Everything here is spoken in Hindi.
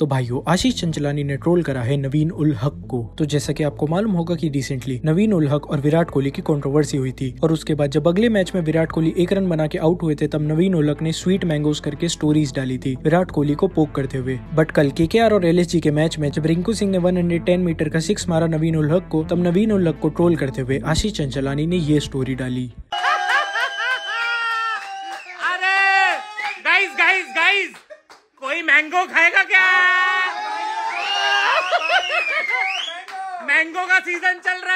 तो भाइयों आशीष चंचलानी ने ट्रोल करा है नवीन उल हक को तो जैसा कि आपको मालूम होगा कि रिसेंटली नवीन उल हक और विराट कोहली की कंट्रोवर्सी हुई थी और उसके बाद जब अगले मैच में विराट कोहली एक रन बना के आउट हुए थे तब नवीन उल हक ने स्वीट मैंगोज करके स्टोरीज डाली थी विराट कोहली को पोक करते हुए बट कल के और एल के मैच में जब रिंकू सिंह ने वन मीटर का सिक्स मारा नवीन उल हक को तब नवीन उल हक को ट्रोल करते हुए आशीष चंचलानी ने ये स्टोरी डाली अरे गाइस गाइस गाइस कोई मैंगो खाएगा क्या मैंगो का सीजन चल रहा